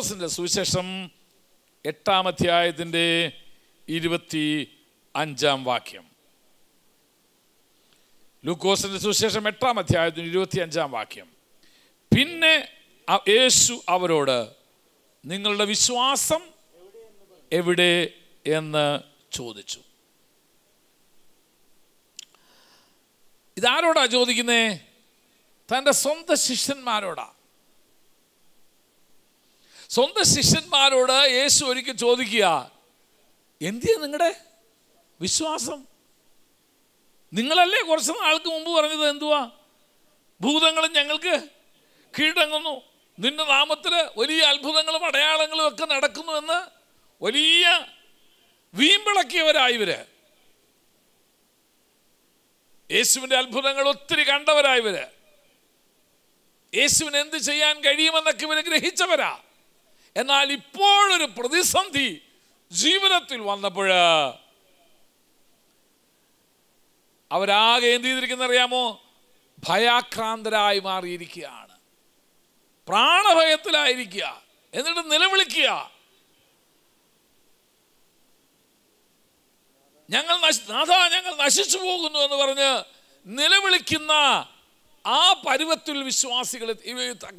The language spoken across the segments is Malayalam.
തോമസിൻ്റെ സുവിശേഷം എട്ടാം അധ്യായത്തിൻ്റെ ഇരുപത്തി അഞ്ചാം വാക്യം ലൂക്കോസിന്റെ സുവിശേഷം എട്ടാം അധ്യായത്തിന് ഇരുപത്തി അഞ്ചാം വാക്യം പിന്നെ യേശു അവരോട് നിങ്ങളുടെ വിശ്വാസം എവിടെ എന്ന് ചോദിച്ചു ഇതാരോടാ ചോദിക്കുന്നേ തൻ്റെ സ്വന്തം ശിഷ്യന്മാരോടാ സ്വന്തം ശിഷ്യന്മാരോട് യേശു ഒരിക്കൽ ചോദിക്കുക എന്തിയാ നിങ്ങളുടെ വിശ്വാസം നിങ്ങളല്ലേ കുറച്ച് നാൾക്ക് മുമ്പ് പറഞ്ഞത് എന്തുവാ ഭൂതങ്ങളും ഞങ്ങൾക്ക് കീഴടങ്ങുന്നു നിന്റെ നാമത്തിൽ വലിയ അത്ഭുതങ്ങളും അടയാളങ്ങളും ഒക്കെ നടക്കുന്നുവെന്ന് വലിയ ഇവര് യേശുവിൻ്റെ അത്ഭുതങ്ങൾ ഒത്തിരി ഇവര് യേശുവിന് എന്ത് ചെയ്യാൻ കഴിയുമെന്നൊക്കെ ഇവർ ഗ്രഹിച്ചവരാ എന്നാൽ ഇപ്പോഴൊരു പ്രതിസന്ധി ജീവിതത്തിൽ വന്നപ്പോൾ അവരാകെ എന്ത് ചെയ്തിരിക്കുന്ന അറിയാമോ ഭയാക്രാന്തരായി മാറിയിരിക്കുകയാണ് പ്രാണഭയത്തിലായിരിക്കുക എന്നിട്ട് നിലവിളിക്കുക ഞങ്ങൾ നാഥ ഞങ്ങൾ നശിച്ചു പോകുന്നു എന്ന് പറഞ്ഞ് നിലവിളിക്കുന്ന ആ പരുവത്തിൽ വിശ്വാസികൾ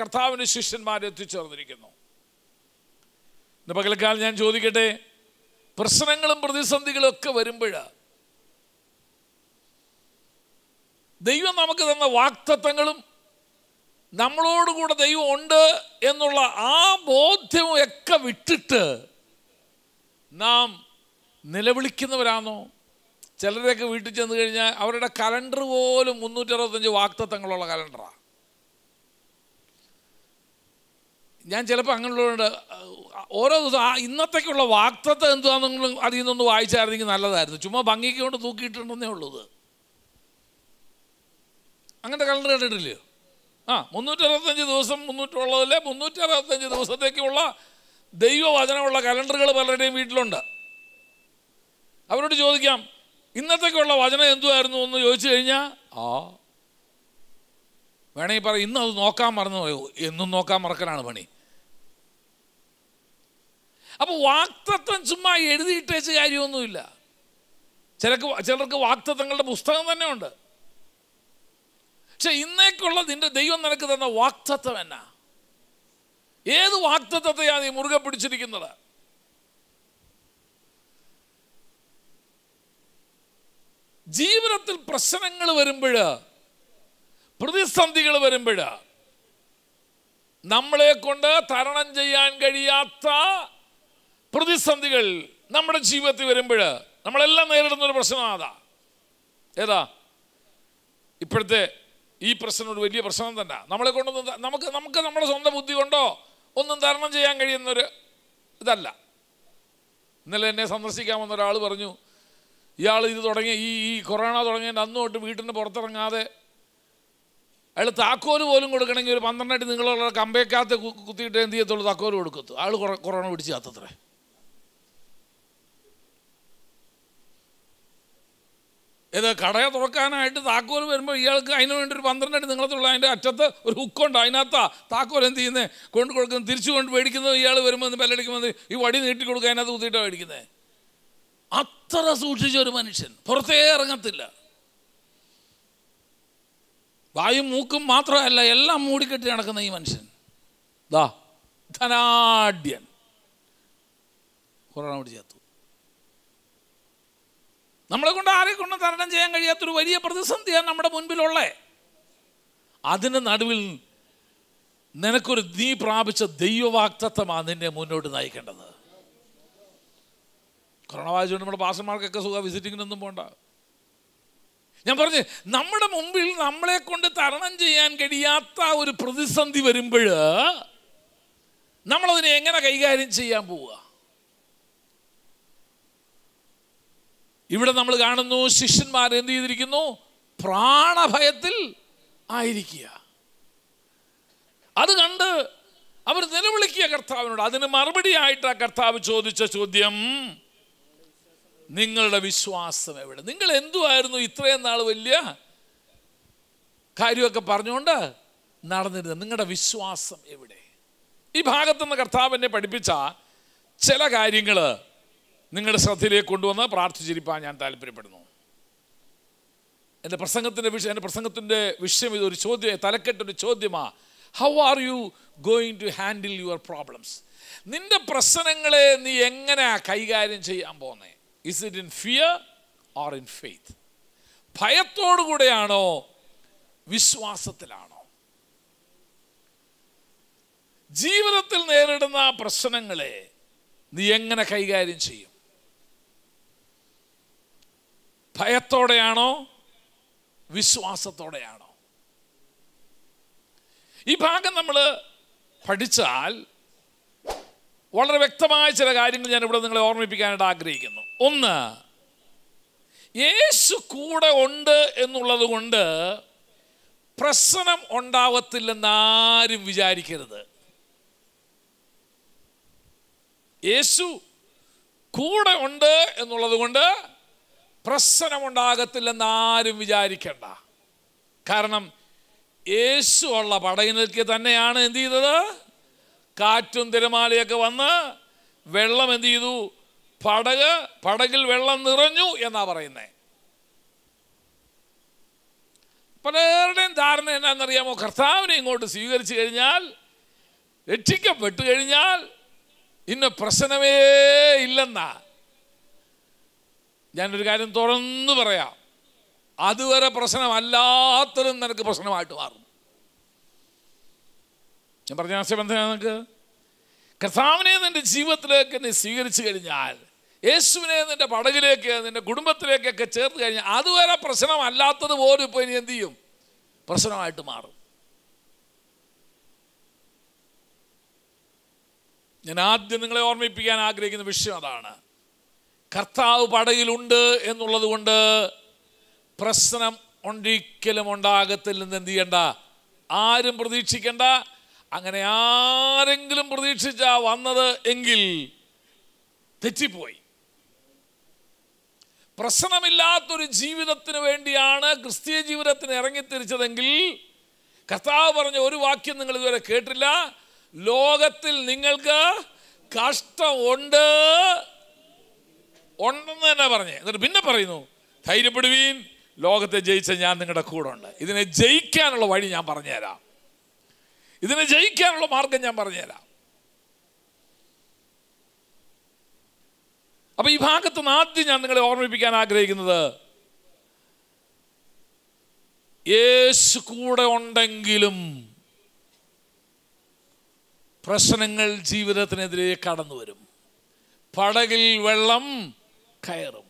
കർത്താവിൻ്റെ ശിഷ്യന്മാരെ എത്തിച്ചേർന്നിരിക്കുന്നു ഇന്ന് പകൽക്കാലം ഞാൻ ചോദിക്കട്ടെ പ്രശ്നങ്ങളും പ്രതിസന്ധികളും ഒക്കെ വരുമ്പോഴാണ് ദൈവം നമുക്ക് തന്ന വാക്തത്വങ്ങളും നമ്മളോടുകൂടെ ദൈവം ഉണ്ട് എന്നുള്ള ആ ബോധ്യവും ഒക്കെ വിട്ടിട്ട് നാം നിലവിളിക്കുന്നവരാണോ ചിലരൊക്കെ വീട്ടിൽ ചെന്ന് കഴിഞ്ഞാൽ അവരുടെ കലണ്ടർ പോലും മുന്നൂറ്ററുപത്തഞ്ച് വാക്തത്വങ്ങളുള്ള കലണ്ടറാണ് ഞാൻ ചിലപ്പോൾ അങ്ങനെയുള്ളതുകൊണ്ട് ഓരോ ദിവസം ഇന്നത്തേക്കുള്ള വാക്തത്വം എന്തുവാണെന്ന് അതിൽ നിന്നൊന്ന് വായിച്ചായിരുന്നെങ്കിൽ നല്ലതായിരുന്നു ചുമ്മാ ഭംഗിക്ക് കൊണ്ട് തൂക്കിയിട്ടുണ്ടെന്നേ ഉള്ളത് അങ്ങനത്തെ കലണ്ടർ കണ്ടിട്ടില്ലയോ ആ മുന്നൂറ്ററുപത്തഞ്ച് ദിവസം മുന്നൂറ്റുള്ളതിലെ മുന്നൂറ്ററുപത്തഞ്ച് ദിവസത്തേക്കുള്ള ദൈവവചനമുള്ള കലണ്ടറുകൾ പലരുടെയും വീട്ടിലുണ്ട് അവരോട് ചോദിക്കാം ഇന്നത്തേക്കുള്ള വചനം എന്തുമായിരുന്നു എന്ന് ചോദിച്ചു കഴിഞ്ഞാൽ ആ വേണമെങ്കിൽ പറയും ഇന്ന് അത് നോക്കാൻ മറന്നു എന്നും നോക്കാൻ മറക്കലാണ് പണി അപ്പോൾ വാക്തത്വം ചുമ്മാ എഴുതിയിട്ടേച്ച് കാര്യമൊന്നുമില്ല ചിലർക്ക് ചിലർക്ക് വാക്തത്വങ്ങളുടെ പുസ്തകം തന്നെ ഉണ്ട് പക്ഷെ ഇന്നേക്കുള്ള നിന്റെ ദൈവം നിനക്ക് തന്ന വാക്തത്വം എന്നാ ഏത് വാക്തത്വത്തെയാണ് നീ മുറുകെ പിടിച്ചിരിക്കുന്നത് ജീവിതത്തിൽ പ്രശ്നങ്ങൾ വരുമ്പോൾ പ്രതിസന്ധികൾ വരുമ്പോൾ നമ്മളെ കൊണ്ട് തരണം ചെയ്യാൻ കഴിയാത്ത പ്രതിസന്ധികൾ നമ്മുടെ ജീവിതത്തിൽ വരുമ്പോൾ നമ്മളെല്ലാം നേരിടുന്ന ഒരു പ്രശ്നമാണ് അതാ ഏതാ ഇപ്പോഴത്തെ ഈ പ്രശ്നം ഒരു വലിയ പ്രശ്നം തന്നെ നമ്മളെ കൊണ്ടൊന്നും നമുക്ക് നമുക്ക് നമ്മുടെ സ്വന്തം ബുദ്ധി കൊണ്ടോ ഒന്നും തരണം ചെയ്യാൻ കഴിയുന്നൊരു ഇതല്ല ഇന്നലെ എന്നെ സന്ദർശിക്കാൻ വന്ന ഒരാൾ പറഞ്ഞു ഇയാൾ ഇത് തുടങ്ങിയ ഈ ഈ കൊറോണ തുടങ്ങിയതിൻ്റെ അന്നു തൊട്ട് നിന്ന് പുറത്തിറങ്ങാതെ അയാൾ താക്കോല് പോലും കൊടുക്കണമെങ്കിൽ ഒരു പന്ത്രണ്ടായിട്ട് നിങ്ങളുള്ള കമ്പേക്കകത്ത് കുത്തിയിട്ട് എന്ത് ചെയ്യത്തുള്ളൂ താക്കോല് കൊടുക്കത്തു ആൾ കുറ കൊറോണ പിടിച്ച് ചാത്തത്രേ ഇത് കടയെ തുറക്കാനായിട്ട് താക്കോൽ വരുമ്പോൾ ഇയാൾക്ക് അതിന് വേണ്ടി ഒരു പന്ത്രണ്ടായിട്ട് നിങ്ങളത്തുള്ള അതിൻ്റെ അറ്റത്ത് ഒരു ഹുക്കുണ്ട് അതിനകത്താ താക്കോൽ എന്ത് ചെയ്യുന്നത് കൊണ്ട് കൊടുക്കുന്നത് തിരിച്ചു കൊണ്ട് മേടിക്കുന്നത് ഇയാൾ വരുമ്പോൾ ബെല്ലടിക്കുമ്പോൾ ഈ വടി നീട്ടി കൊടുക്കുക അതിനകത്ത് കുത്തിയിട്ടാണ് മേടിക്കുന്നത് അത്ര സൂക്ഷിച്ച ഒരു മനുഷ്യൻ പുറത്തേ ഇറങ്ങത്തില്ല വായും മൂക്കും മാത്രമല്ല എല്ലാം മൂടിക്കെട്ടി നടക്കുന്ന ഈ മനുഷ്യൻ ദാ ധനാഢ്യൻ കൊറോണ പിടിച്ച് ചേർത്തു നമ്മളെ കൊണ്ട് ആരെ കൊണ്ട് തരണം ചെയ്യാൻ കഴിയാത്തൊരു വലിയ പ്രതിസന്ധിയാണ് നമ്മുടെ മുൻപിലുള്ളത് അതിന് നടുവിൽ നിനക്കൊരു നീ പ്രാപിച്ച ദൈവവാക്തത്വമാണ് നിന്നെ മുന്നോട്ട് നയിക്കേണ്ടത് കൊറോണ വായിച്ചുകൊണ്ട് നമ്മുടെ പാസ്റ്റർമാർക്കൊക്കെ സുഖ വിസിറ്റിങ്ങിനൊന്നും പോകണ്ട ഞാൻ പറഞ്ഞു നമ്മുടെ മുമ്പിൽ നമ്മളെ കൊണ്ട് തരണം ചെയ്യാൻ കഴിയാത്ത ഒരു പ്രതിസന്ധി വരുമ്പോൾ നമ്മളതിനെ എങ്ങനെ കൈകാര്യം ചെയ്യാൻ പോവുക ഇവിടെ നമ്മൾ കാണുന്നു ശിഷ്യന്മാർ എന്ത് ചെയ്തിരിക്കുന്നു പ്രാണഭയത്തിൽ ആയിരിക്കുക അത് കണ്ട് അവർ നിലവിളിക്കുക കർത്താവിനോട് അതിന് മറുപടി ആയിട്ട് ആ കർത്താവ് ചോദിച്ച ചോദ്യം നിങ്ങളുടെ വിശ്വാസം എവിടെ നിങ്ങൾ എന്തുമായിരുന്നു ഇത്രയും നാൾ വലിയ കാര്യമൊക്കെ പറഞ്ഞുകൊണ്ട് നടന്നിരുന്നത് നിങ്ങളുടെ വിശ്വാസം എവിടെ ഈ നിന്ന് കർത്താവിനെ പഠിപ്പിച്ച ചില കാര്യങ്ങൾ നിങ്ങളുടെ ശ്രദ്ധയിലേക്ക് കൊണ്ടുവന്ന് പ്രാർത്ഥിച്ചിരിപ്പാൻ ഞാൻ താല്പര്യപ്പെടുന്നു എൻ്റെ പ്രസംഗത്തിൻ്റെ വിഷയം എൻ്റെ പ്രസംഗത്തിൻ്റെ വിഷയം ഇതൊരു ചോദ്യം തലക്കെട്ടൊരു ചോദ്യമാണ് how are you going to handle your problems നിന്റെ പ്രശ്നങ്ങളെ നീ എങ്ങനെ കൈകാര്യം ചെയ്യാൻ പോകുന്നത് is it in fear or in faith ഭയത്തോടുകൂടെയാണോ വിശ്വാസത്തിലാണോ ജീവിതത്തിൽ നേരിടുന്ന പ്രശ്നങ്ങളെ നീ എങ്ങനെ കൈകാര്യം ചെയ്യും ഭയത്തോടെയാണോ വിശ്വാസത്തോടെയാണോ ഈ ഭാഗം നമ്മൾ പഠിച്ചാൽ വളരെ വ്യക്തമായ ചില കാര്യങ്ങൾ ഞാൻ ഇവിടെ നിങ്ങളെ ഓർമ്മിപ്പിക്കാനായിട്ട് ആഗ്രഹിക്കുന്നു ഒന്ന് യേശു കൂടെ ഉണ്ട് എന്നുള്ളത് കൊണ്ട് പ്രശ്നം ഉണ്ടാവത്തില്ലെന്ന് ആരും വിചാരിക്കരുത് യേശു കൂടെ ഉണ്ട് എന്നുള്ളത് കൊണ്ട് പ്രശ്നമുണ്ടാകത്തില്ലെന്ന് ആരും വിചാരിക്കണ്ട കാരണം യേശു ഉള്ള പടയിലേക്ക് തന്നെയാണ് എന്ത് ചെയ്തത് കാറ്റും തിരമാലയൊക്കെ വന്ന് വെള്ളം എന്ത് ചെയ്തു പടക് പടകിൽ വെള്ളം നിറഞ്ഞു എന്നാ പറയുന്നത് പലരുടെയും ധാരണ എന്നാണെന്നറിയാമോ കർത്താവിനെ ഇങ്ങോട്ട് സ്വീകരിച്ചു കഴിഞ്ഞാൽ രക്ഷിക്കപ്പെട്ടു കഴിഞ്ഞാൽ ഇന്ന പ്രശ്നമേ ഇല്ലെന്നാ ഞാനൊരു കാര്യം തുറന്നു പറയാം അതുവരെ പ്രശ്നമല്ലാത്തതും നിനക്ക് പ്രശ്നമായിട്ട് മാറും ഞാൻ പറഞ്ഞ ആശയബന്ധന നിങ്ങൾക്ക് കർത്താവിനെ നിൻ്റെ ജീവിതത്തിലേക്ക് നീ സ്വീകരിച്ചു കഴിഞ്ഞാൽ യേശുവിനെ നിൻ്റെ പടകിലേക്ക് നിൻ്റെ കുടുംബത്തിലേക്കൊക്കെ ചേർത്ത് കഴിഞ്ഞാൽ അതുവരെ പ്രശ്നമല്ലാത്തത് പോലും ഇപ്പോൾ ഇനി എന്ത് ചെയ്യും പ്രശ്നമായിട്ട് മാറും ഞാൻ ആദ്യം നിങ്ങളെ ഓർമ്മിപ്പിക്കാൻ ആഗ്രഹിക്കുന്ന വിഷയം അതാണ് കർത്താവ് പടയിലുണ്ട് എന്നുള്ളത് കൊണ്ട് പ്രശ്നം ഒരിക്കലും ഉണ്ടാകത്തില്ലെന്ന് എന്ത് ചെയ്യണ്ട ആരും പ്രതീക്ഷിക്കേണ്ട അങ്ങനെ ആരെങ്കിലും പ്രതീക്ഷിച്ച വന്നത് എങ്കിൽ തെറ്റിപ്പോയി പ്രശ്നമില്ലാത്തൊരു ജീവിതത്തിന് വേണ്ടിയാണ് ക്രിസ്തീയ ജീവിതത്തിന് ഇറങ്ങിത്തിരിച്ചതെങ്കിൽ കർത്താവ് പറഞ്ഞ ഒരു വാക്യം നിങ്ങൾ ഇതുവരെ കേട്ടില്ല ലോകത്തിൽ നിങ്ങൾക്ക് കഷ്ടമുണ്ട് ഉണ്ടെന്ന് തന്നെ പറഞ്ഞേ എന്നിട്ട് പിന്നെ പറയുന്നു ധൈര്യപ്പെടുവീൻ ലോകത്തെ ജയിച്ച ഞാൻ നിങ്ങളുടെ കൂടെ ഉണ്ട് ഇതിനെ ജയിക്കാനുള്ള വഴി ഞാൻ പറഞ്ഞുതരാം ഇതിനെ ജയിക്കാനുള്ള മാർഗം ഞാൻ പറഞ്ഞുതരാം അപ്പൊ ഈ ഭാഗത്ത് നിന്ന് ആദ്യം ഞാൻ നിങ്ങളെ ഓർമ്മിപ്പിക്കാൻ ആഗ്രഹിക്കുന്നത് യേശു കൂടെ ഉണ്ടെങ്കിലും പ്രശ്നങ്ങൾ ജീവിതത്തിനെതിരെ കടന്നു വരും പടകിൽ വെള്ളം കയറും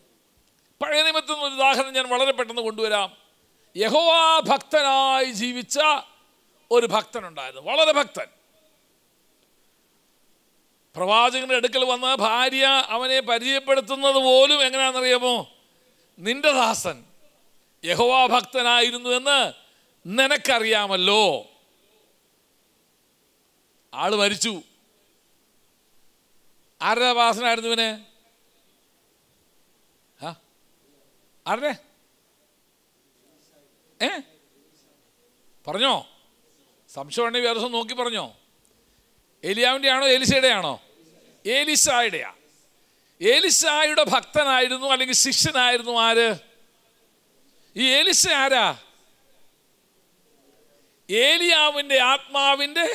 പഴയ നിമിത്തം ഒരു ഉദാഹരണം ഞാൻ വളരെ പെട്ടെന്ന് കൊണ്ടുവരാം യഹോവാ ഭക്തനായി ജീവിച്ച ഒരു ഭക്തനുണ്ടായിരുന്നു വളരെ ഭക്തൻ പ്രവാചകന്റെ അടുക്കൽ വന്ന ഭാര്യ അവനെ പരിചയപ്പെടുത്തുന്നത് പോലും എങ്ങനെയാണെന്നറിയാമോ നിന്റെ ദാസൻ യഹോവാ ഭക്തനായിരുന്നു എന്ന് നിനക്കറിയാമല്ലോ ആള് മരിച്ചു ആരുടെ ദാസനായിരുന്നു ഇവന് ആരുടെ ഏ പറഞ്ഞോ സംശയമുണ്ടെങ്കിൽ വേറെ ദിവസം നോക്കി പറഞ്ഞോ എലിയാവിൻ്റെ ആണോ എലിസയുടെ ആണോ ഏലിസായുടെയാ ഏലിസായുടെ ഭക്തനായിരുന്നു അല്ലെങ്കിൽ ശിഷ്യനായിരുന്നു ആര് ഈ ഏലിസ ആരാ ഏലിയാവിൻ്റെ ആത്മാവിൻ്റെ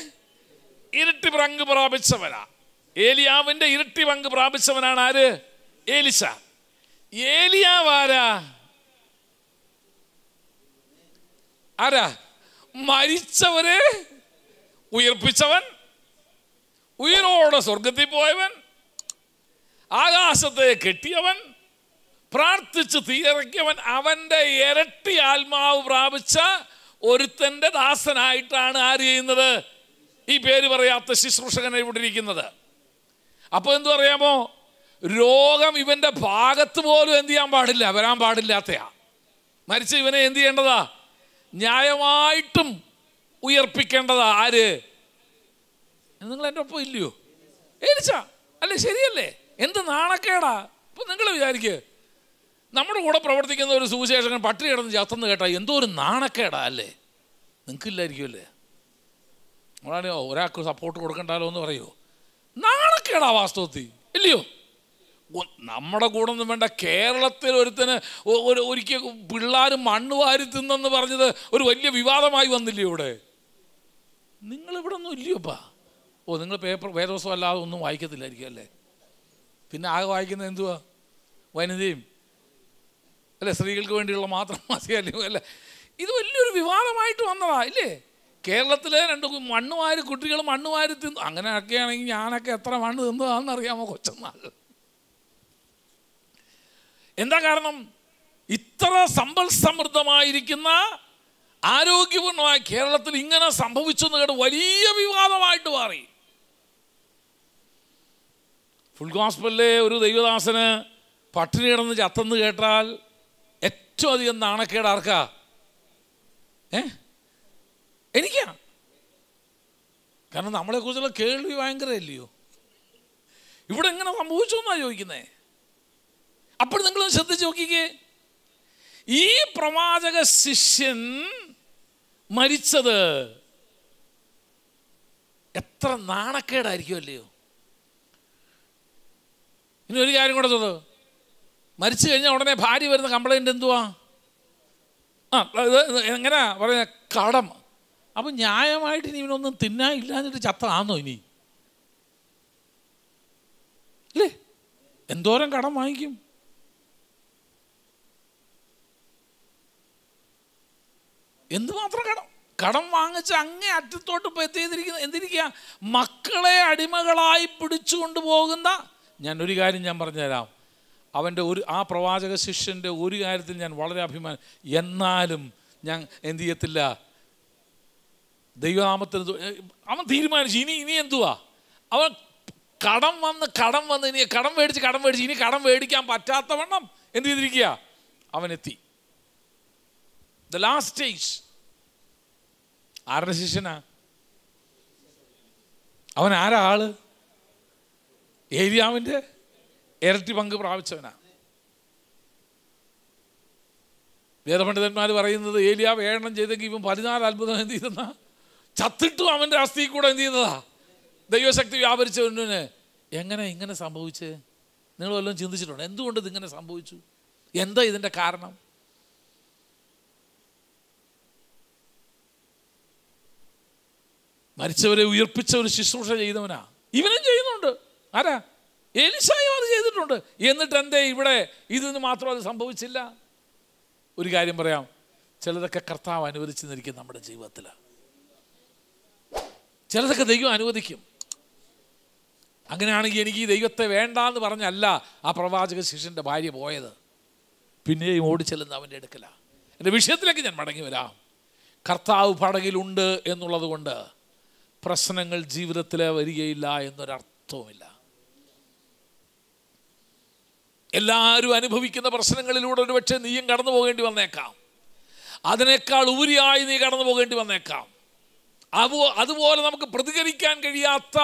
ഇരട്ടി പങ്ക് പ്രാപിച്ചവനാ ഏലിയാവിൻ്റെ ഇരട്ടി പങ്ക് പ്രാപിച്ചവനാണ് ആര് ഏലിസ ഏലിയാവ് ആരാ ആരാ മരിച്ചവരെ ഉയർപ്പിച്ചവൻ ഉയരോടെ സ്വർഗത്തിൽ പോയവൻ ആകാശത്തെ കെട്ടിയവൻ പ്രാർത്ഥിച്ച് തീയിറക്കിയവൻ അവൻ്റെ ഇരട്ടി ആത്മാവ് പ്രാപിച്ച ഒരുത്തൻ്റെ ദാസനായിട്ടാണ് ആര് ചെയ്യുന്നത് ഈ പേര് പറയാത്ത ശുശ്രൂഷകനെ ഇവിടെ ഇരിക്കുന്നത് അപ്പോൾ എന്തു പറയാമോ രോഗം ഇവൻ്റെ ഭാഗത്ത് പോലും എന്ത് ചെയ്യാൻ പാടില്ല വരാൻ പാടില്ലാത്തയാ മരിച്ച ഇവനെ എന്ത് ചെയ്യേണ്ടതാ ന്യായമായിട്ടും ഉയർപ്പിക്കേണ്ടത് ആര് നിങ്ങൾ എൻ്റെ ഒപ്പം ഇല്ലയോ ഏലിച്ച അല്ലേ ശരിയല്ലേ എന്ത് നാണക്കേടാ ഇപ്പം നിങ്ങൾ വിചാരിക്കുക നമ്മുടെ കൂടെ പ്രവർത്തിക്കുന്ന ഒരു സുവിശേഷകൻ പട്ടി കിടന്ന് ചത്തെന്ന് കേട്ടാൽ എന്തോ ഒരു നാണക്കേടാ അല്ലേ നിങ്ങൾക്കില്ലായിരിക്കുമല്ലേ നമ്മളാണ് ഒരാൾക്ക് സപ്പോർട്ട് കൊടുക്കണ്ടാലോ എന്ന് പറയുമോ നാണക്കേടാ വാസ്തവത്തിൽ ഇല്ലയോ നമ്മുടെ കൂടെ ഒന്നും വേണ്ട കേരളത്തിൽ ഒരുത്തന് ഒരു ഒരിക്കൽ പിള്ളേർ മണ്ണ് വാരി തിന്നെന്ന് പറഞ്ഞത് ഒരു വലിയ വിവാദമായി വന്നില്ലേ ഇവിടെ നിങ്ങളിവിടെ ഒന്നും ഇല്ലയോപ്പാ ഓ നിങ്ങൾ പേപ്പർ വേദോസം അല്ലാതെ ഒന്നും വായിക്കത്തില്ലായിരിക്കും അല്ലേ പിന്നെ ആകെ വായിക്കുന്നത് എന്തുവാ വനിതയും അല്ലെ സ്ത്രീകൾക്ക് വേണ്ടിയുള്ള മാത്രം മതിയല്ലേ അല്ല ഇത് വലിയൊരു വിവാദമായിട്ട് വന്നതാ ഇല്ലേ കേരളത്തിലെ രണ്ട് മണ്ണുമാര് കുട്ടികൾ മണ്ണുമാര് തിന്നു അങ്ങനെയൊക്കെയാണെങ്കിൽ ഞാനൊക്കെ എത്ര മണ്ണ് തിന്നതാണെന്ന് അറിയാമോ കൊച്ചനാൾ എന്താ കാരണം ഇത്ര സമ്പൽ സമൃദ്ധമായിരിക്കുന്ന ആരോഗ്യപൂർണമായ കേരളത്തിൽ ഇങ്ങനെ സംഭവിച്ചു എന്ന് കേട്ട് വലിയ വിവാദമായിട്ട് മാറി ഫുൾ ഗോസ്പലിലെ ഒരു ദൈവദാസന് പട്ടിണി കിടന്ന് ചത്തെന്ന് കേട്ടാൽ ഏറ്റവും അധികം നാണക്കേട് ആർക്കാ ഏ എനിക്കാ കാരണം കുറിച്ചുള്ള കേൾവി ഭയങ്കര അല്ലയോ ഇവിടെ എങ്ങനെ സംഭവിച്ചു എന്നാണ് ചോദിക്കുന്നത് അപ്പോൾ നിങ്ങൾ ശ്രദ്ധിച്ച് നോക്കിക്കേ ഈ പ്രവാചക ശിഷ്യൻ മരിച്ചത് എത്ര നാണക്കേടായിരിക്കും അല്ലയോ ഇനി ഒരു കാര്യം കൂടെ തോന്നുന്നു മരിച്ചു കഴിഞ്ഞാൽ ഉടനെ ഭാര്യ വരുന്ന കംപ്ലൈൻറ്റ് എന്തുവാ ആ ഇത് എങ്ങനെയാ പറയുന്ന കടം അപ്പം ന്യായമായിട്ട് ഇനി ഇവനൊന്നും തിന്നാനില്ല എന്നിട്ട് ചത്താന്നോ ഇനി അല്ലേ എന്തോരം കടം വാങ്ങിക്കും എന്തുമാത്രം കടം കടം വാങ്ങിച്ച് അങ്ങേ അറ്റത്തോട്ട് ഇപ്പോൾ എത്തിയതിരിക്കുന്ന എന്തിരിക്കുക മക്കളെ അടിമകളായി പിടിച്ചു കൊണ്ടുപോകുന്ന ഞാൻ ഒരു കാര്യം ഞാൻ പറഞ്ഞുതരാം അവൻ്റെ ഒരു ആ പ്രവാചക ശിഷ്യൻ്റെ ഒരു കാര്യത്തിൽ ഞാൻ വളരെ അഭിമാനം എന്നാലും ഞാൻ എന്തു ചെയ്യത്തില്ല ദൈവനാമത്തിന് അവൻ തീരുമാനിച്ചു ഇനി ഇനി എന്തുവാ അവൻ കടം വന്ന് കടം വന്ന് ഇനി കടം മേടിച്ച് കടം മേടിച്ച് ഇനി കടം മേടിക്കാൻ പറ്റാത്തവണ്ണം എന്ത് ചെയ്തിരിക്കുക അവനെത്തി ദ ലാസ്റ്റ് സ്റ്റേജ് ആരുടെ ശിഷ്യനാ അവൻ ആരാ ആള് ഏരിയാവിൻ്റെ ഇരട്ടി പങ്ക് പ്രാപിച്ചവനാ വേദപണ്ഡിതന്മാർ പറയുന്നത് ഏലിയാവ് ഏഴെണ്ണം ചെയ്തെങ്കിൽ ഇവൻ പതിനാല് അത്ഭുതം എന്ത് ചെയ്തെന്ന ചത്തിട്ടും അവൻ്റെ അസ്ഥി കൂടെ എന്ത് ചെയ്യുന്നതാ ദൈവശക്തി വ്യാപരിച്ചവന് എങ്ങനെ ഇങ്ങനെ സംഭവിച്ചേ നിങ്ങൾ വല്ലതും ചിന്തിച്ചിട്ടുണ്ട് എന്തുകൊണ്ട് ഇതിങ്ങനെ സംഭവിച്ചു എന്താ ഇതിൻ്റെ കാരണം മരിച്ചവരെ ഉയർപ്പിച്ച ഒരു ശുശ്രൂഷ ചെയ്തവനാ ഇവനും ചെയ്യുന്നുണ്ട് ആരാ എലിസായും അത് ചെയ്തിട്ടുണ്ട് എന്നിട്ട് എന്തേ ഇവിടെ ഇതിന് മാത്രം അത് സംഭവിച്ചില്ല ഒരു കാര്യം പറയാം ചിലതൊക്കെ കർത്താവ് അനുവദിച്ചു നിൽക്കും നമ്മുടെ ജീവിതത്തിൽ ചിലതൊക്കെ ദൈവം അനുവദിക്കും അങ്ങനെയാണെങ്കിൽ എനിക്ക് ഈ ദൈവത്തെ വേണ്ട എന്ന് പറഞ്ഞല്ല ആ പ്രവാചക ശിഷ്യൻ്റെ ഭാര്യ പോയത് പിന്നെയും ഓടിച്ചെല്ലുന്ന അവൻ്റെ അടുക്കല എൻ്റെ വിഷയത്തിലേക്ക് ഞാൻ മടങ്ങി വരാം കർത്താവ് പടകിലുണ്ട് എന്നുള്ളത് കൊണ്ട് പ്രശ്നങ്ങൾ ജീവിതത്തിൽ വരികയില്ല എന്നൊരർത്ഥവുമില്ല എല്ലാവരും അനുഭവിക്കുന്ന പ്രശ്നങ്ങളിലൂടെ ഒരു പക്ഷേ നീയും കടന്നു പോകേണ്ടി വന്നേക്കാം അതിനേക്കാൾ ഉപരിയായി നീ കടന്നു പോകേണ്ടി വന്നേക്കാം അതുപോലെ നമുക്ക് പ്രതികരിക്കാൻ കഴിയാത്ത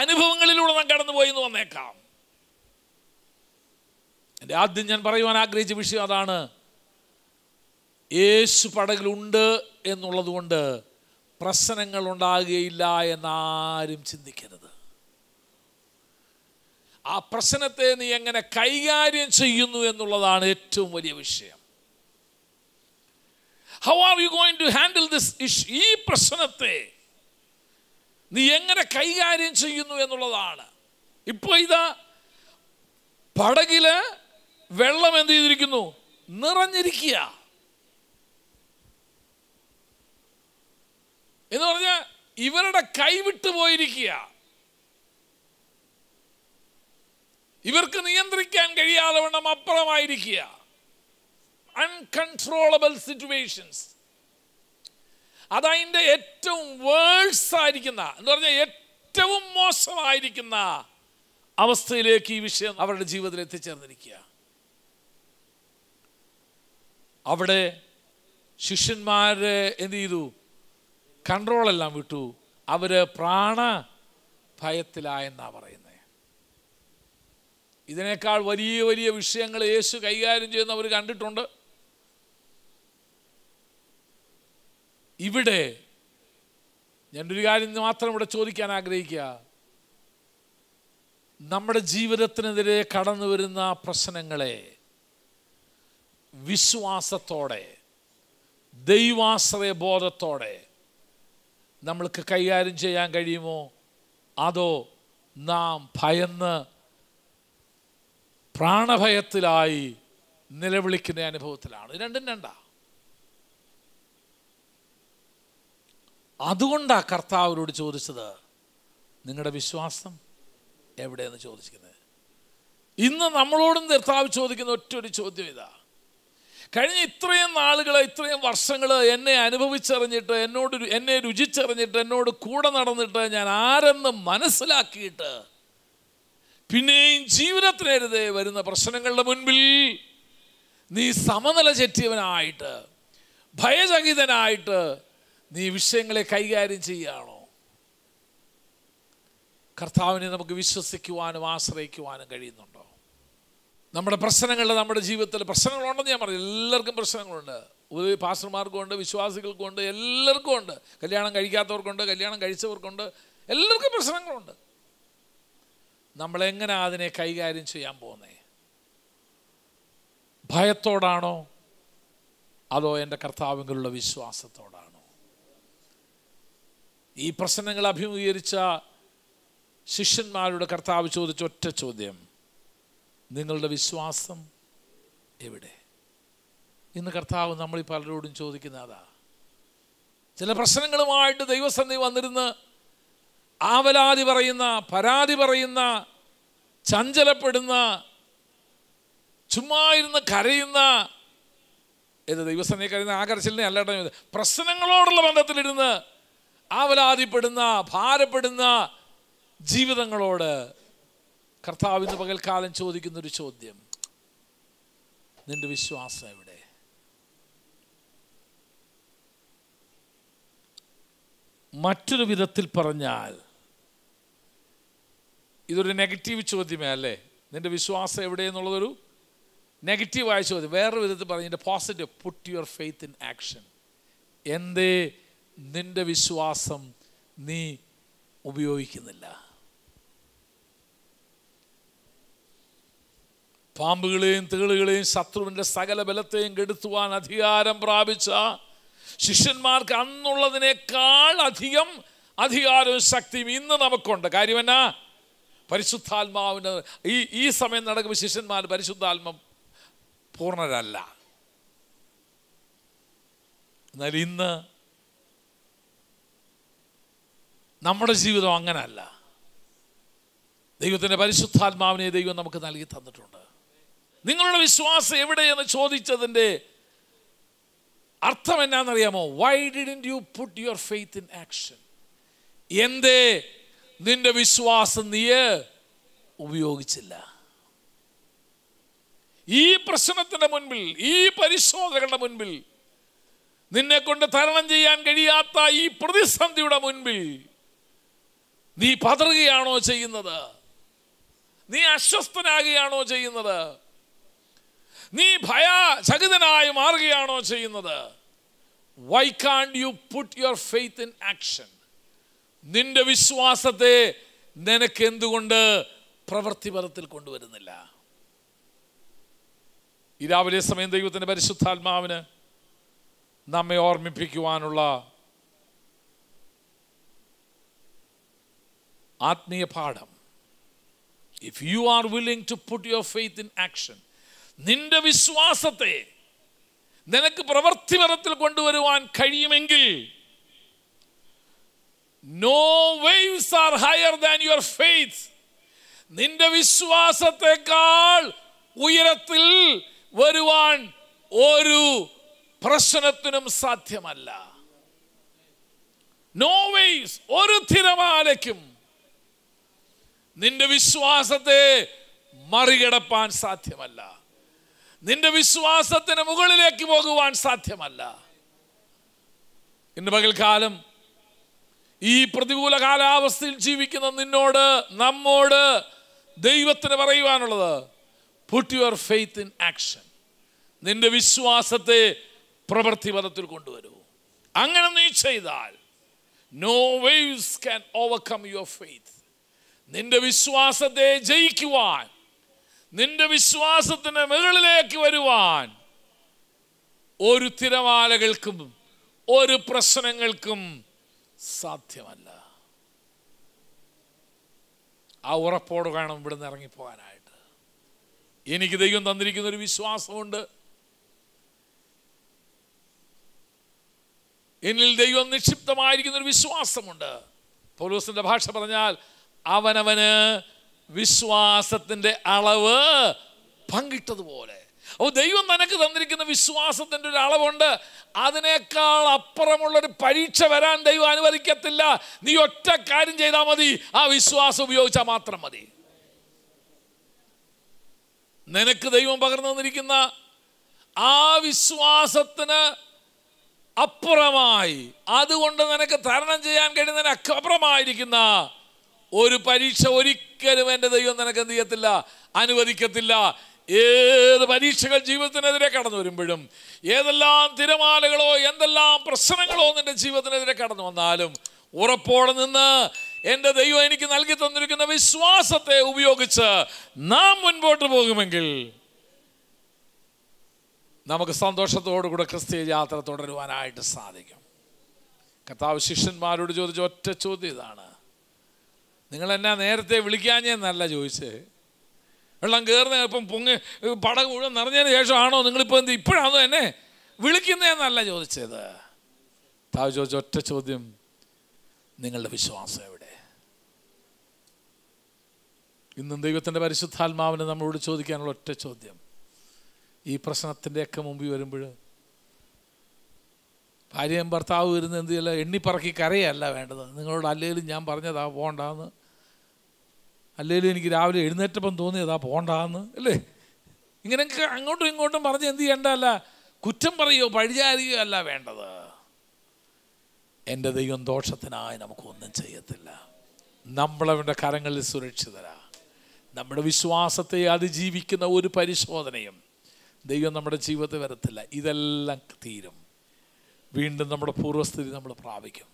അനുഭവങ്ങളിലൂടെ നാം കടന്നുപോയി എന്ന് വന്നേക്കാം എൻ്റെ ആദ്യം ഞാൻ പറയുവാൻ ആഗ്രഹിച്ച വിഷയം അതാണ് യേശു പടകിലുണ്ട് എന്നുള്ളതുകൊണ്ട് പ്രശ്നങ്ങൾ ഉണ്ടാകുകയില്ല എന്നാരും ചിന്തിക്കരുത് ആ പ്രശ്നത്തെ നീ എങ്ങനെ കൈകാര്യം ചെയ്യുന്നു എന്നുള്ളതാണ് ഏറ്റവും വലിയ വിഷയം how are you going to handle this issue ഈ പ്രശ്നത്തെ നീ എങ്ങനെ കൈകാര്യം ചെയ്യുന്നു എന്നുള്ളതാണ് ഇപ്പോൾ ഇതാ പടകില് വെള്ളം എന്ത് ചെയ്തിരിക്കുന്നു നിറഞ്ഞിരിക്കുക എന്ന് പറഞ്ഞാൽ ഇവരുടെ കൈവിട്ടു പോയിരിക്കുക ഇവർക്ക് നിയന്ത്രിക്കാൻ കഴിയാതെ വണ്ണം അപ്പുറമായിരിക്കുക അൺകൺട്രോളബിൾ സിറ്റുവേഷൻസ് അതതിൻ്റെ ഏറ്റവും വേഴ്സ് ആയിരിക്കുന്ന എന്ന് പറഞ്ഞാൽ ഏറ്റവും മോശമായിരിക്കുന്ന അവസ്ഥയിലേക്ക് ഈ വിഷയം അവരുടെ ജീവിതത്തിൽ എത്തിച്ചേർന്നിരിക്കുക അവിടെ ശിഷ്യന്മാരെ എന്ത് ചെയ്തു കൺട്രോളെല്ലാം വിട്ടു അവർ പ്രാണ ഭയത്തിലായെന്നാണ് പറയുന്നത് ഇതിനേക്കാൾ വലിയ വലിയ വിഷയങ്ങൾ യേശു കൈകാര്യം ചെയ്യുന്ന അവർ കണ്ടിട്ടുണ്ട് ഇവിടെ ഞാൻ ഒരു കാര്യം മാത്രം ഇവിടെ ചോദിക്കാൻ ആഗ്രഹിക്കുക നമ്മുടെ ജീവിതത്തിനെതിരെ കടന്നു വരുന്ന പ്രശ്നങ്ങളെ വിശ്വാസത്തോടെ ദൈവാശ്രയ ബോധത്തോടെ നമ്മൾക്ക് കൈകാര്യം ചെയ്യാൻ കഴിയുമോ അതോ നാം ഭയന്ന് പ്രാണഭയത്തിലായി നിലവിളിക്കുന്ന അനുഭവത്തിലാണ് രണ്ടും രണ്ട അതുകൊണ്ടാണ് കർത്താവിനോട് ചോദിച്ചത് നിങ്ങളുടെ വിശ്വാസം എവിടെയെന്ന് ചോദിച്ചിരിക്കുന്നത് ഇന്ന് നമ്മളോടും കർത്താവ് ചോദിക്കുന്ന ഒറ്റൊരു ചോദ്യം ഇതാ കഴിഞ്ഞ ഇത്രയും നാളുകൾ ഇത്രയും വർഷങ്ങൾ എന്നെ അനുഭവിച്ചറിഞ്ഞിട്ട് എന്നോട് എന്നെ രുചിച്ചറിഞ്ഞിട്ട് എന്നോട് കൂടെ നടന്നിട്ട് ഞാൻ ആരെന്ന് മനസ്സിലാക്കിയിട്ട് പിന്നെയും ജീവിതത്തിനെതിരെ വരുന്ന പ്രശ്നങ്ങളുടെ മുൻപിൽ നീ സമനില ചെറ്റിയവനായിട്ട് ഭയചകിതനായിട്ട് നീ വിഷയങ്ങളെ കൈകാര്യം ചെയ്യുകയാണോ കർത്താവിനെ നമുക്ക് വിശ്വസിക്കുവാനും ആശ്രയിക്കുവാനും കഴിയുന്നുണ്ടോ നമ്മുടെ പ്രശ്നങ്ങൾ നമ്മുടെ ജീവിതത്തിൽ പ്രശ്നങ്ങളുണ്ടെന്ന് ഞാൻ പറഞ്ഞു എല്ലാവർക്കും പ്രശ്നങ്ങളുണ്ട് ഒരു പാസ്റ്റർമാർക്കും ഉണ്ട് വിശ്വാസികൾക്കും ഉണ്ട് എല്ലാവർക്കും ഉണ്ട് കല്യാണം കഴിക്കാത്തവർക്കുണ്ട് കല്യാണം കഴിച്ചവർക്കുണ്ട് എല്ലാവർക്കും പ്രശ്നങ്ങളുണ്ട് നമ്മളെങ്ങനെ അതിനെ കൈകാര്യം ചെയ്യാൻ പോകുന്നേ ഭയത്തോടാണോ അതോ എൻ്റെ കർത്താവിലുള്ള വിശ്വാസത്തോടാണോ ഈ പ്രശ്നങ്ങൾ അഭിമുഖീകരിച്ച ശിഷ്യന്മാരുടെ കർത്താവ് ചോദിച്ച ഒറ്റ ചോദ്യം നിങ്ങളുടെ വിശ്വാസം എവിടെ ഇന്ന് കർത്താവ് നമ്മൾ ഈ പലരോടും ചോദിക്കുന്ന അതാ ചില പ്രശ്നങ്ങളുമായിട്ട് ദൈവസന്ധി വന്നിരുന്ന് ആവലാതി പറയുന്ന പരാതി പറയുന്ന ചഞ്ചലപ്പെടുന്ന ചുമ്മാ ഇരുന്ന് കരയുന്ന ഏത് ദൈവസന്ധി കരയുന്ന ആ കരച്ചിലിനെ അല്ല പ്രശ്നങ്ങളോടുള്ള ബന്ധത്തിലിരുന്ന് ആവലാതിപ്പെടുന്ന ഭാരപ്പെടുന്ന ജീവിതങ്ങളോട് കർത്താവിന് പകൽക്കാലം ചോദിക്കുന്നൊരു ചോദ്യം നിന്റെ വിശ്വാസം എവിടെ മറ്റൊരു വിധത്തിൽ പറഞ്ഞാൽ ഇതൊരു നെഗറ്റീവ് ചോദ്യമേ അല്ലേ നിന്റെ വിശ്വാസം എവിടെ എന്നുള്ളതൊരു നെഗറ്റീവായ ചോദ്യം വേറൊരു വിധത്തിൽ പറഞ്ഞതിൻ്റെ positive put your faith in action എന്തേ നിന്റെ വിശ്വാസം നീ ഉപയോഗിക്കുന്നില്ല പാമ്പുകളെയും തേളുകളെയും ശത്രുവിൻ്റെ സകല ബലത്തെയും കെടുത്തുവാൻ അധികാരം പ്രാപിച്ച ശിഷ്യന്മാർക്ക് അന്നുള്ളതിനേക്കാൾ അധികം അധികാരവും ശക്തിയും ഇന്ന് നമുക്കുണ്ട് കാര്യമെന്നാ പരിശുദ്ധാത്മാവിന് ഈ ഈ സമയം നടക്കുമ്പോൾ ശിഷ്യന്മാർ പരിശുദ്ധാത്മ പൂർണ്ണരല്ല എന്നാൽ ഇന്ന് നമ്മുടെ ജീവിതം അങ്ങനല്ല ദൈവത്തിൻ്റെ പരിശുദ്ധാത്മാവിനെ ദൈവം നമുക്ക് നൽകി തന്നിട്ടുണ്ട് നിങ്ങളുടെ വിശ്വാസം എവിടെയെന്ന് ചോദിച്ചതിൻ്റെ അർത്ഥം എന്നാണെന്നറിയാമോ why didn't you put your faith in action എന്തേ നിന്റെ വിശ്വാസം നീ ഉപയോഗിച്ചില്ല ഈ പ്രശ്നത്തിൻ്റെ മുൻപിൽ ഈ പരിശോധനകളുടെ മുൻപിൽ നിന്നെ കൊണ്ട് തരണം ചെയ്യാൻ കഴിയാത്ത ഈ പ്രതിസന്ധിയുടെ മുൻപിൽ നീ പതറുകയാണോ ചെയ്യുന്നത് നീ അസ്വസ്ഥനാകുകയാണോ ചെയ്യുന്നത് നീ ഭയാചകിതനായി മാറുകയാണോ ചെയ്യുന്നത് why can't you put your faith in action നിന്റെ വിശ്വാസത്തെ നിനക്ക് എന്തുകൊണ്ട് പ്രവൃത്തിപരത്തിൽ കൊണ്ടുവരുന്നില്ല ഈ രാവിലെ സമയം ദൈവത്തിൻ്റെ പരിശുദ്ധാത്മാവിന് നമ്മെ ഓർമ്മിപ്പിക്കുവാനുള്ള ആത്മീയ പാഠം if you are willing to put your faith in action നിന്റെ വിശ്വാസത്തെ നിനക്ക് പ്രവർത്തിപരത്തിൽ കൊണ്ടുവരുവാൻ കഴിയുമെങ്കിൽ no waves are higher than your faith നിന്റെ വിശ്വാസത്തെക്കാൾ ഉയരത്തിൽ വരുവാൻ ഒരു പ്രശ്നത്തിനും സാധ്യമല്ല നോ വേവ്സ് ഒരു തിരമാലയ്ക്കും നിന്റെ വിശ്വാസത്തെ മറികടപ്പാൻ സാധ്യമല്ല നിന്റെ വിശ്വാസത്തിന് മുകളിലേക്ക് പോകുവാൻ സാധ്യമല്ല ഇന്ന് പകൽക്കാലം ഈ പ്രതികൂല കാലാവസ്ഥയിൽ ജീവിക്കുന്ന നിന്നോട് നമ്മോട് ദൈവത്തിന് പറയുവാനുള്ളത് put your faith in action നിന്റെ വിശ്വാസത്തെ പദത്തിൽ കൊണ്ടുവരൂ അങ്ങനെ നീ ചെയ്താൽ no waves can overcome your faith നിന്റെ വിശ്വാസത്തെ ജയിക്കുവാൻ നിന്റെ വിശ്വാസത്തിന് മുകളിലേക്ക് വരുവാൻ ഒരു തിരമാലകൾക്കും ഒരു പ്രശ്നങ്ങൾക്കും സാധ്യമല്ല ആ ഉറപ്പോട് വേണം ഇവിടുന്ന് ഇറങ്ങിപ്പോകാനായിട്ട് എനിക്ക് ദൈവം തന്നിരിക്കുന്ന ഒരു വിശ്വാസമുണ്ട് എന്നിൽ ദൈവം നിക്ഷിപ്തമായിരിക്കുന്ന ഒരു വിശ്വാസമുണ്ട് പൗലോസിന്റെ ഭാഷ പറഞ്ഞാൽ അവനവന് വിശ്വാസത്തിൻ്റെ അളവ് പങ്കിട്ടതുപോലെ അപ്പോൾ ദൈവം നിനക്ക് തന്നിരിക്കുന്ന വിശ്വാസത്തിൻ്റെ ഒരു അളവുണ്ട് അതിനേക്കാൾ അപ്പുറമുള്ളൊരു പരീക്ഷ വരാൻ ദൈവം അനുവദിക്കത്തില്ല നീ ഒറ്റ കാര്യം ചെയ്താൽ മതി ആ വിശ്വാസം ഉപയോഗിച്ചാൽ മാത്രം മതി നിനക്ക് ദൈവം പകർന്നു തന്നിരിക്കുന്ന ആ വിശ്വാസത്തിന് അപ്പുറമായി അതുകൊണ്ട് നിനക്ക് തരണം ചെയ്യാൻ കഴിയുന്നതിന് അപ്പുറമായിരിക്കുന്ന ഒരു പരീക്ഷ ഒരിക്കലും എൻ്റെ ദൈവം നിനക്ക് എന്ത് ചെയ്യത്തില്ല അനുവദിക്കത്തില്ല ഏത് പരീക്ഷകൾ ജീവിതത്തിനെതിരെ കടന്നു വരുമ്പോഴും ഏതെല്ലാം തിരമാലകളോ എന്തെല്ലാം പ്രശ്നങ്ങളോ നിൻ്റെ ജീവിതത്തിനെതിരെ കടന്നു വന്നാലും ഉറപ്പോടെ നിന്ന് എൻ്റെ ദൈവം എനിക്ക് നൽകി തന്നിരിക്കുന്ന വിശ്വാസത്തെ ഉപയോഗിച്ച് നാം മുൻപോട്ട് പോകുമെങ്കിൽ നമുക്ക് സന്തോഷത്തോടുകൂടെ ക്രിസ്തീയ യാത്ര തുടരുവാനായിട്ട് സാധിക്കും കർത്താവ് ശിഷ്യന്മാരോട് ചോദിച്ച ഒറ്റ ചോദ്യം ഇതാണ് നിങ്ങൾ എന്നാ നേരത്തെ വിളിക്കാഞ്ഞെന്നല്ല ചോദിച്ചേ വെള്ളം കയറുന്ന ഇപ്പം പൊങ്ങ് പടക മുഴുവൻ നിറഞ്ഞതിന് ശേഷമാണോ നിങ്ങളിപ്പോൾ എന്ത് ഇപ്പോഴാണോ എന്നെ വിളിക്കുന്നതെന്നല്ല ചോദിച്ചത് താവ് ചോദിച്ച ഒറ്റ ചോദ്യം നിങ്ങളുടെ വിശ്വാസം എവിടെ ഇന്നും ദൈവത്തിൻ്റെ പരിശുദ്ധാത്മാവിനെ നമ്മളോട് ചോദിക്കാനുള്ള ഒറ്റ ചോദ്യം ഈ പ്രശ്നത്തിൻ്റെയൊക്കെ മുമ്പിൽ വരുമ്പോൾ ഭാര്യയും ഭർത്താവ് വരുന്ന എന്ത് ചെയ്യല എണ്ണിപ്പറക്കി കരയല്ല വേണ്ടത് നിങ്ങളോട് അല്ലെങ്കിലും ഞാൻ പറഞ്ഞതാ പോകണ്ടാന്ന് അല്ലെങ്കിൽ എനിക്ക് രാവിലെ എഴുന്നേറ്റപ്പം തോന്നിയതാ പോണ്ടാന്ന് അല്ലേ ഇങ്ങനെ അങ്ങോട്ടും ഇങ്ങോട്ടും പറഞ്ഞ് എന്ത് ചെയ്യണ്ടല്ല കുറ്റം പറയുകയോ പഴിചാരികയോ അല്ല വേണ്ടത് എൻ്റെ ദൈവം ദോഷത്തിനായി നമുക്കൊന്നും ചെയ്യത്തില്ല നമ്മളവൻ്റെ കരങ്ങളിൽ സുരക്ഷിതരാ നമ്മുടെ വിശ്വാസത്തെ അതിജീവിക്കുന്ന ഒരു പരിശോധനയും ദൈവം നമ്മുടെ ജീവിതത്തിൽ വരത്തില്ല ഇതെല്ലാം തീരും വീണ്ടും നമ്മുടെ പൂർവ്വസ്ഥിതി നമ്മൾ പ്രാപിക്കും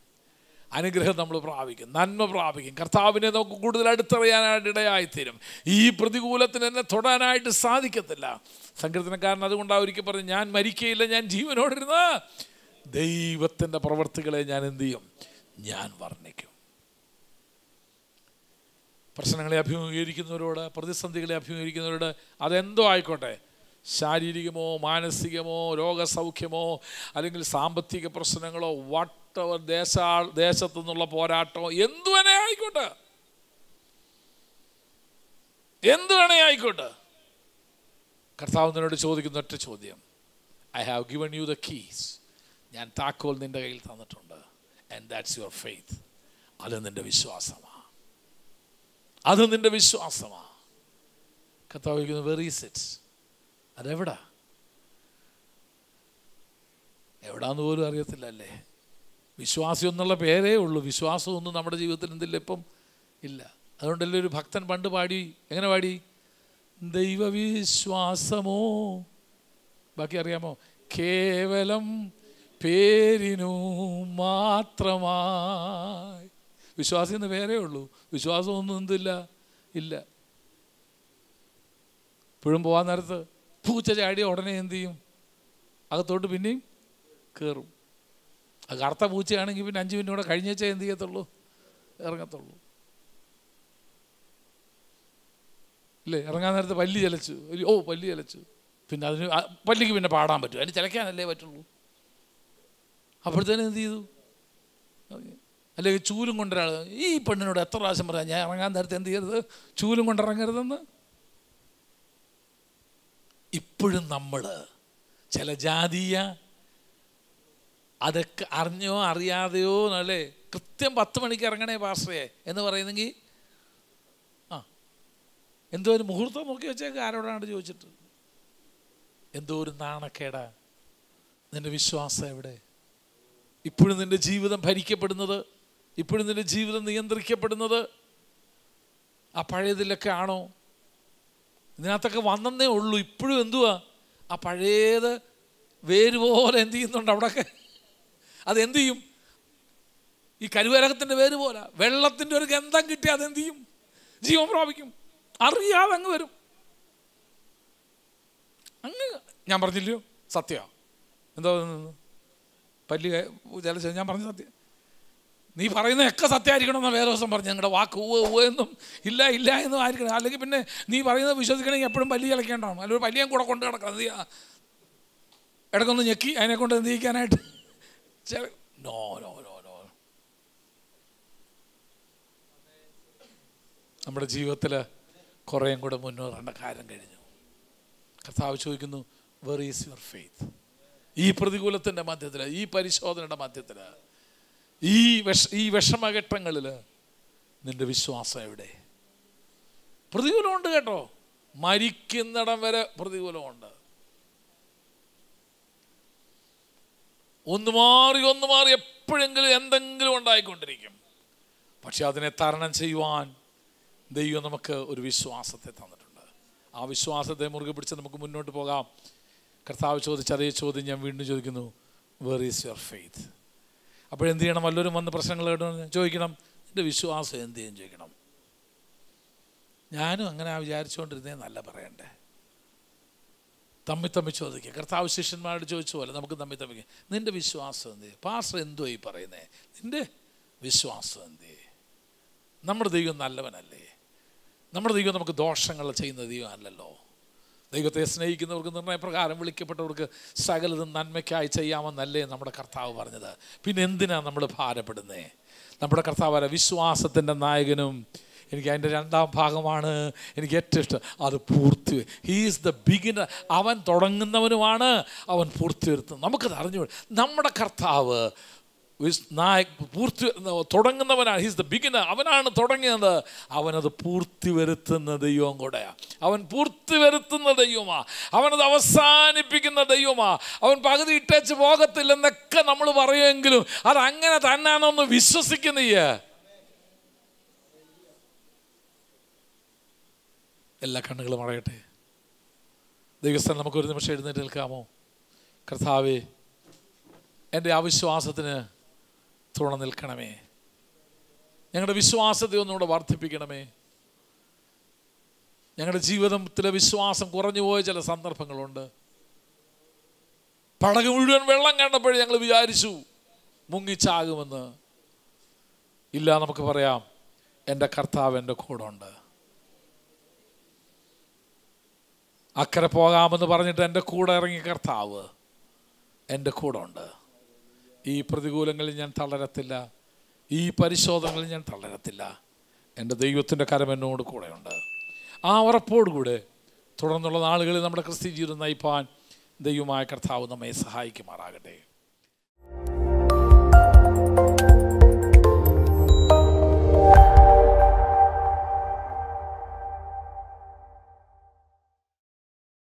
അനുഗ്രഹം നമ്മൾ പ്രാപിക്കും നന്മ പ്രാപിക്കും കർത്താവിനെ നമുക്ക് കൂടുതൽ അടുത്തറിയാനായിട്ട് ഇടയായിത്തീരും ഈ പ്രതികൂലത്തിന് എന്നെ തൊടാനായിട്ട് സാധിക്കത്തില്ല സങ്കീർത്തനക്കാരൻ അതുകൊണ്ടാണ് ഒരിക്കൽ പറഞ്ഞു ഞാൻ മരിക്കയില്ല ഞാൻ ജീവനോടിരുന്ന ദൈവത്തിൻ്റെ പ്രവർത്തികളെ ഞാൻ എന്തു ചെയ്യും ഞാൻ വർണ്ണിക്കും പ്രശ്നങ്ങളെ അഭിമുഖീകരിക്കുന്നവരോട് പ്രതിസന്ധികളെ അഭിമുഖീകരിക്കുന്നവരോട് അതെന്തോ ആയിക്കോട്ടെ ശാരീരികമോ മാനസികമോ രോഗസൗഖ്യമോ അല്ലെങ്കിൽ സാമ്പത്തിക പ്രശ്നങ്ങളോ വട്ട് പോരാട്ടം ദേശ ദേശത്തു നിന്നുള്ള പോരാട്ടം എന്തു വേണേ ആയിക്കോട്ടെ എന്തു വേണേ ആയിക്കോട്ടെ കർത്താവ് നിന്നോട് ചോദിക്കുന്ന ഒറ്റ ചോദ്യം I have given you the keys ഞാൻ താക്കോൽ നിന്റെ കയ്യിൽ തന്നിട്ടുണ്ട് ആൻഡ് ദാറ്റ്സ് യുവർ ഫെയ്ത്ത് അത് നിന്റെ വിശ്വാസമാണ് അത് നിന്റെ വിശ്വാസമാണ് കർത്താവ് വെറി വെർ ഈസ് ഇറ്റ് അതെവിടാ എവിടാന്ന് പോലും അല്ലേ വിശ്വാസം എന്നുള്ള പേരേ ഉള്ളൂ വിശ്വാസമൊന്നും നമ്മുടെ ജീവിതത്തിൽ എന്തില്ല ഇപ്പം ഇല്ല അതുകൊണ്ടല്ലേ ഒരു ഭക്തൻ പണ്ട് പാടി എങ്ങനെ പാടി ദൈവവിശ്വാസമോ ബാക്കി അറിയാമോ കേവലം പേരിനു മാത്രമായി വിശ്വാസം എന്ന് പേരേ ഉള്ളൂ വിശ്വാസമൊന്നും എന്തില്ല ഇല്ല ഇപ്പോഴും പോകാൻ നേരത്ത് പൂച്ച ചാടിയ ഉടനെ എന്ത് ചെയ്യും അകത്തോട്ട് പിന്നെയും കയറും അത് കറുത്ത പൂച്ചയാണെങ്കിൽ പിന്നെ അഞ്ച് മിനിറ്റ് കൂടെ വെച്ചാൽ എന്ത് ചെയ്യത്തുള്ളൂ ഇറങ്ങത്തുള്ളൂ ഇല്ലേ ഇറങ്ങാൻ നേരത്തെ പല്ലി ചലച്ചു ഓ പല്ലി ചലച്ചു പിന്നെ അതിന് പല്ലിക്ക് പിന്നെ പാടാൻ പറ്റും അതിന് ചിലക്കാനല്ലേ പറ്റുള്ളൂ അപ്പോഴത്തേനും എന്ത് ചെയ്തു അല്ലെങ്കിൽ ചൂലും കൊണ്ടൊരാൾ ഈ പെണ്ണിനോട് എത്ര പ്രാവശ്യം പറയാം ഞാൻ ഇറങ്ങാൻ നേരത്ത് എന്ത് ചെയ്യരുത് ചൂലും കൊണ്ടിറങ്ങരുതെന്ന് ഇപ്പോഴും നമ്മൾ ചില ജാതീയ അതൊക്കെ അറിഞ്ഞോ അറിയാതെയോ എന്നല്ലേ കൃത്യം പത്ത് മണിക്ക് ഇറങ്ങണേ പാസ്റ്ററേ എന്ന് പറയുന്നെങ്കിൽ ആ എന്തോ ഒരു മുഹൂർത്തം നോക്കി വെച്ചേക്ക് ആരോടാണ് ചോദിച്ചിട്ട് എന്തോ ഒരു നാണക്കേടാ നിന്റെ വിശ്വാസം എവിടെ ഇപ്പോഴും നിന്റെ ജീവിതം ഭരിക്കപ്പെടുന്നത് ഇപ്പോഴും നിന്റെ ജീവിതം നിയന്ത്രിക്കപ്പെടുന്നത് ആ പഴയതിലൊക്കെ ആണോ ഇതിനകത്തൊക്കെ വന്നെന്നേ ഉള്ളൂ ഇപ്പോഴും എന്തുവാ ആ പഴയത് വേര് പോലെ എന്ത് ചെയ്യുന്നുണ്ട് അവിടെയൊക്കെ അത് എന്തു ചെയ്യും ഈ കരുവരകത്തിൻ്റെ പേര് പോലെ വെള്ളത്തിൻ്റെ ഒരു ഗന്ധം കിട്ടി അതെന്ത് ചെയ്യും ജീവൻ പ്രാപിക്കും അറിയാതെ അങ്ങ് വരും അങ്ങ് ഞാൻ പറഞ്ഞില്ലയോ സത്യമാണ് എന്തോ പല്ല് ചില ഞാൻ പറഞ്ഞ സത്യം നീ പറയുന്ന ഒക്കെ സത്യമായിരിക്കണമെന്ന് വേറെ ദിവസം പറഞ്ഞു ഞങ്ങളുടെ വാക്ക് ഊ ഊ എന്നും ഇല്ല ഇല്ല എന്നും ആയിരിക്കണം അല്ലെങ്കിൽ പിന്നെ നീ പറയുന്നത് വിശ്വസിക്കണമെങ്കിൽ എപ്പോഴും പല്ലി ചിലക്കേണ്ടാണ് അല്ലെങ്കിൽ പല്ലിയും കൂടെ കൊണ്ട് കിടക്കണം ഇടക്കൊന്ന് ഞെക്കി അതിനെ കൊണ്ട് എന്ത് ചെയ്യിക്കാനായിട്ട് Jerry, no, no, no, no. നമ്മുടെ ജീവിതത്തിൽ കുറേയും കൂടെ മുന്നേറേണ്ട കാര്യം കഴിഞ്ഞു കർത്താവ് ചോദിക്കുന്നു വെർ ഈസ് യുവർ ഫെയ്ത്ത് ഈ പ്രതികൂലത്തിൻ്റെ മധ്യത്തിൽ ഈ പരിശോധനയുടെ മധ്യത്തിൽ ഈ വിഷ ഈ വിഷമഘട്ടങ്ങളിൽ നിന്റെ വിശ്വാസം എവിടെ പ്രതികൂലമുണ്ട് കേട്ടോ മരിക്കുന്നിടം വരെ പ്രതികൂലമുണ്ട് ഒന്ന് മാറി ഒന്ന് മാറി എപ്പോഴെങ്കിലും എന്തെങ്കിലും ഉണ്ടായിക്കൊണ്ടിരിക്കും പക്ഷെ അതിനെ തരണം ചെയ്യുവാൻ ദൈവം നമുക്ക് ഒരു വിശ്വാസത്തെ തന്നിട്ടുണ്ട് ആ വിശ്വാസത്തെ മുറുകെ പിടിച്ച് നമുക്ക് മുന്നോട്ട് പോകാം കർത്താവ് ചോദിച്ച അതേ ചോദ്യം ഞാൻ വീണ്ടും ചോദിക്കുന്നു വെർ ഈസ് യുവർ ഫെയ്ത്ത് അപ്പോഴെന്ത് ചെയ്യണം വല്ലവരും വന്ന് പ്രശ്നങ്ങൾ ചോദിക്കണം എൻ്റെ വിശ്വാസം എന്ത് ചെയ്യും ചോദിക്കണം ഞാനും അങ്ങനെ ആ വിചാരിച്ചുകൊണ്ടിരുന്നേ നല്ല പറയണ്ടേ തമ്മി തമ്മി ചോദിക്കുക കർത്താവ് ശിഷ്യന്മാരോട് ചോദിച്ച പോലെ നമുക്ക് തമ്മി തമ്മിക്ക് നിൻ്റെ വിശ്വാസം എന്തേ പാസ്റ്റർ എന്തോ ഈ പറയുന്നേ നിൻ്റെ വിശ്വാസം എന്തേ നമ്മുടെ ദൈവം നല്ലവനല്ലേ നമ്മുടെ ദൈവം നമുക്ക് ദോഷങ്ങൾ ചെയ്യുന്ന ദൈവം അല്ലല്ലോ ദൈവത്തെ സ്നേഹിക്കുന്നവർക്ക് നിർണയപ്രകാരം വിളിക്കപ്പെട്ടവർക്ക് സകലതും നന്മയ്ക്കായി ചെയ്യാമെന്നല്ലേ നമ്മുടെ കർത്താവ് പറഞ്ഞത് പിന്നെ എന്തിനാണ് നമ്മൾ ഭാരപ്പെടുന്നത് നമ്മുടെ കർത്താവ് വിശ്വാസത്തിൻ്റെ നായകനും എനിക്ക് അതിൻ്റെ രണ്ടാം ഭാഗമാണ് എനിക്ക് ഏറ്റവും ഇഷ്ടം അത് പൂർത്തി ഹീസ് ദ ബിഗിനർ അവൻ തുടങ്ങുന്നവനുമാണ് അവൻ പൂർത്തി വരുത്തുന്നത് നമുക്കത് അറിഞ്ഞു നമ്മുടെ കർത്താവ് പൂർത്തി തുടങ്ങുന്നവനാണ് ഹീസ് ദ ബിഗിനർ അവനാണ് തുടങ്ങിയത് അവനത് പൂർത്തി വരുത്തുന്ന ദൈവം കൂടെയാണ് അവൻ പൂർത്തി വരുത്തുന്ന ദൈവമാ അവനത് അവസാനിപ്പിക്കുന്ന ദൈവമാ അവൻ പകുതി ഇട്ടേച്ച് പോകത്തില്ലെന്നൊക്കെ നമ്മൾ പറയുമെങ്കിലും അത് അങ്ങനെ തന്നാണെന്ന് വിശ്വസിക്കുന്നീ എല്ലാ കണ്ണുകളും അടയട്ടെ ദൈവസ്ഥാനം നമുക്കൊരു നിമിഷം എഴുന്നേറ്റ് നിൽക്കാമോ കർത്താവേ എൻ്റെ അവിശ്വാസത്തിന് വിശ്വാസത്തിന് തുണ നിൽക്കണമേ ഞങ്ങളുടെ വിശ്വാസത്തെ ഒന്നുകൂടെ വർദ്ധിപ്പിക്കണമേ ഞങ്ങളുടെ ജീവിതത്തിലെ വിശ്വാസം കുറഞ്ഞു പോയ ചില സന്ദർഭങ്ങളുണ്ട് പടക് മുഴുവൻ വെള്ളം കണ്ടപ്പോഴേ ഞങ്ങൾ വിചാരിച്ചു മുങ്ങിച്ചാകുമെന്ന് ഇല്ല നമുക്ക് പറയാം എൻ്റെ കർത്താവ് എൻ്റെ കൂടെ ഉണ്ട് അക്കരെ പോകാമെന്ന് പറഞ്ഞിട്ട് എൻ്റെ കൂടെ ഇറങ്ങി കർത്താവ് എൻ്റെ കൂടെ ഉണ്ട് ഈ പ്രതികൂലങ്ങളിൽ ഞാൻ തളരത്തില്ല ഈ പരിശോധനകളിൽ ഞാൻ തളരത്തില്ല എൻ്റെ ദൈവത്തിൻ്റെ കരം എന്നോട് കൂടെയുണ്ട് ആ ഉറപ്പോടുകൂടെ തുടർന്നുള്ള നാളുകളിൽ നമ്മുടെ ക്രിസ്ത്യൻ ജീവിതം നയിപ്പാൻ ദൈവമായ കർത്താവ് നമ്മെ സഹായിക്കുമാറാകട്ടെ